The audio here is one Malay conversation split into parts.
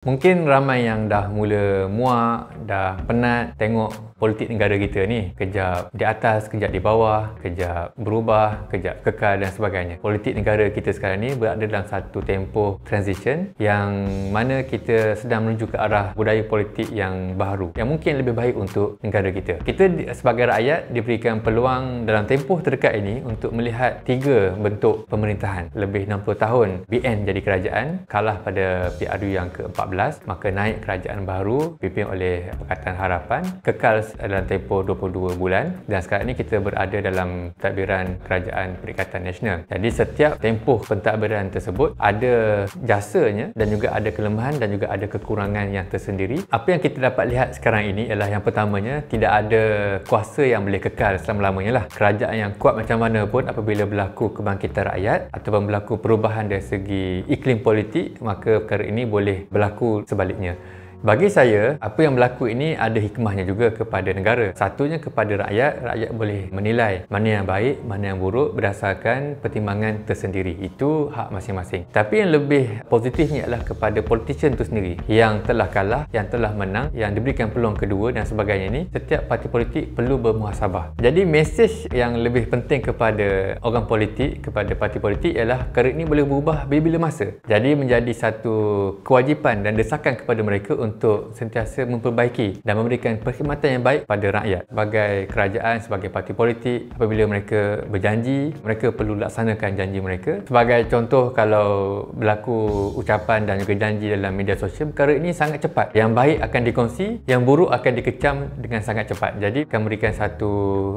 Mungkin ramai yang dah mula muak, dah penat tengok politik negara kita ni kejap di atas, kejap di bawah, kejap berubah, kejap kekal dan sebagainya. Politik negara kita sekarang ni berada dalam satu tempoh transition yang mana kita sedang menuju ke arah budaya politik yang baru yang mungkin lebih baik untuk negara kita. Kita sebagai rakyat diberikan peluang dalam tempoh terdekat ini untuk melihat tiga bentuk pemerintahan. Lebih 60 tahun BN jadi kerajaan, kalah pada PRU yang ke 14 2014 maka naik kerajaan baru pimpin oleh Pakatan Harapan kekal dalam tempoh 22 bulan dan sekarang ni kita berada dalam pentadbiran Kerajaan Perikatan Nasional jadi setiap tempoh pentadbiran tersebut ada jasanya dan juga ada kelemahan dan juga ada kekurangan yang tersendiri apa yang kita dapat lihat sekarang ini ialah yang pertamanya tidak ada kuasa yang boleh kekal selama-lamanya lah kerajaan yang kuat macam mana pun apabila berlaku kebangkitan rakyat ataupun berlaku perubahan dari segi iklim politik maka perkara ini boleh berlaku aku sebaliknya bagi saya, apa yang berlaku ini ada hikmahnya juga kepada negara. Satunya kepada rakyat, rakyat boleh menilai mana yang baik, mana yang buruk berdasarkan pertimbangan tersendiri. Itu hak masing-masing. Tapi yang lebih positifnya adalah kepada politician itu sendiri yang telah kalah, yang telah menang, yang diberikan peluang kedua dan sebagainya ini setiap parti politik perlu bermuhasabah. Jadi mesej yang lebih penting kepada orang politik, kepada parti politik ialah kerik ini boleh berubah bila-bila masa. Jadi menjadi satu kewajipan dan desakan kepada mereka untuk untuk sentiasa memperbaiki dan memberikan perkhidmatan yang baik pada rakyat sebagai kerajaan sebagai parti politik apabila mereka berjanji mereka perlu laksanakan janji mereka sebagai contoh kalau berlaku ucapan dan juga janji dalam media sosial perkara ini sangat cepat yang baik akan dikongsi yang buruk akan dikecam dengan sangat cepat jadi akan memberikan satu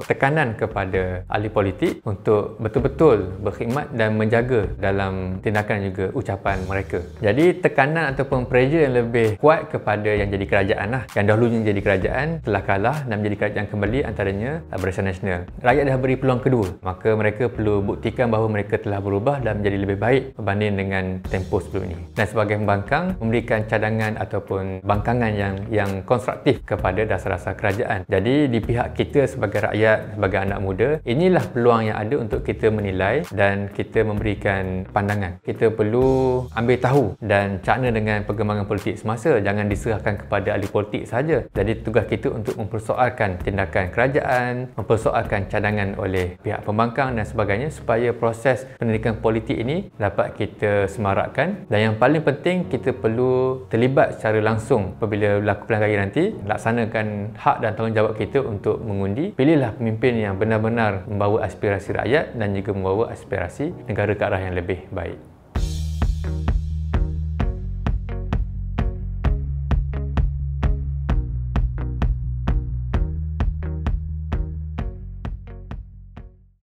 tekanan kepada ahli politik untuk betul-betul berkhidmat dan menjaga dalam tindakan juga ucapan mereka jadi tekanan ataupun pressure yang lebih kuat kepada kepada yang jadi kerajaan lah. Yang dahulunya jadi kerajaan telah kalah dan menjadi kerajaan kembali antaranya Barisan Nasional. Rakyat dah beri peluang kedua. Maka mereka perlu buktikan bahawa mereka telah berubah dan menjadi lebih baik berbanding dengan tempoh sebelum ini. Dan sebagai pembangkang, memberikan cadangan ataupun bangkangan yang yang konstruktif kepada dasar-dasar kerajaan. Jadi di pihak kita sebagai rakyat, sebagai anak muda, inilah peluang yang ada untuk kita menilai dan kita memberikan pandangan. Kita perlu ambil tahu dan cakna dengan perkembangan politik semasa. Jangan diserahkan kepada ahli politik saja. Jadi tugas kita untuk mempersoalkan tindakan kerajaan, mempersoalkan cadangan oleh pihak pembangkang dan sebagainya supaya proses pendidikan politik ini dapat kita semarakkan dan yang paling penting kita perlu terlibat secara langsung apabila berlaku pelan raya nanti laksanakan hak dan tanggungjawab kita untuk mengundi pilihlah pemimpin yang benar-benar membawa aspirasi rakyat dan juga membawa aspirasi negara ke arah yang lebih baik.